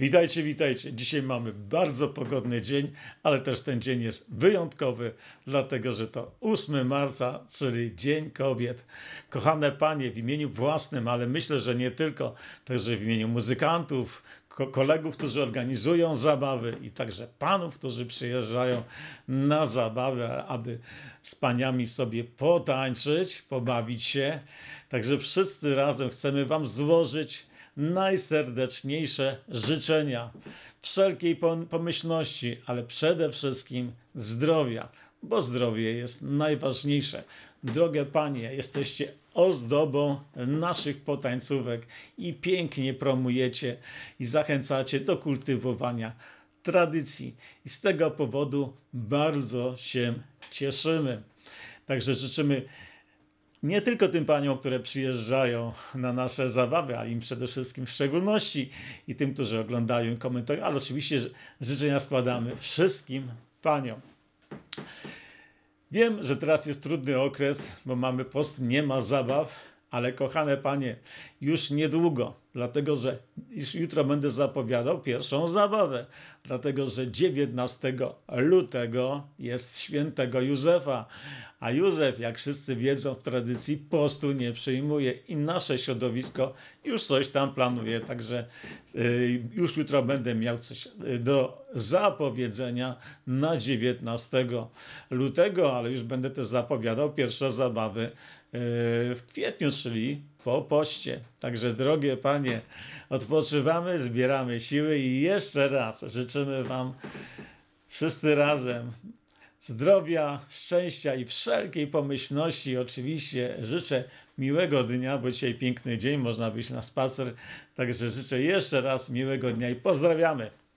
Witajcie, witajcie. Dzisiaj mamy bardzo pogodny dzień, ale też ten dzień jest wyjątkowy, dlatego że to 8 marca, czyli Dzień Kobiet. Kochane panie, w imieniu własnym, ale myślę, że nie tylko, także w imieniu muzykantów, kolegów, którzy organizują zabawy i także panów, którzy przyjeżdżają na zabawę, aby z paniami sobie potańczyć, pobawić się. Także wszyscy razem chcemy wam złożyć najserdeczniejsze życzenia wszelkiej pomyślności, ale przede wszystkim zdrowia, bo zdrowie jest najważniejsze. Drogie panie, jesteście ozdobą naszych potańcówek i pięknie promujecie i zachęcacie do kultywowania tradycji. I z tego powodu bardzo się cieszymy. Także życzymy nie tylko tym paniom, które przyjeżdżają na nasze zabawy, ale im przede wszystkim w szczególności i tym, którzy oglądają i komentują, ale oczywiście życzenia składamy wszystkim paniom. Wiem, że teraz jest trudny okres, bo mamy post, nie ma zabaw, ale kochane panie, już niedługo, dlatego że już jutro będę zapowiadał pierwszą zabawę, dlatego że 19 lutego jest świętego Józefa, a Józef, jak wszyscy wiedzą, w tradycji postu nie przyjmuje i nasze środowisko już coś tam planuje, także y, już jutro będę miał coś y, do zapowiedzenia na 19 lutego, ale już będę też zapowiadał pierwsze zabawy w kwietniu, czyli po poście. Także drogie panie, odpoczywamy, zbieramy siły i jeszcze raz życzymy wam wszyscy razem zdrowia, szczęścia i wszelkiej pomyślności. Oczywiście życzę miłego dnia, bo dzisiaj piękny dzień, można wyjść na spacer. Także życzę jeszcze raz miłego dnia i pozdrawiamy.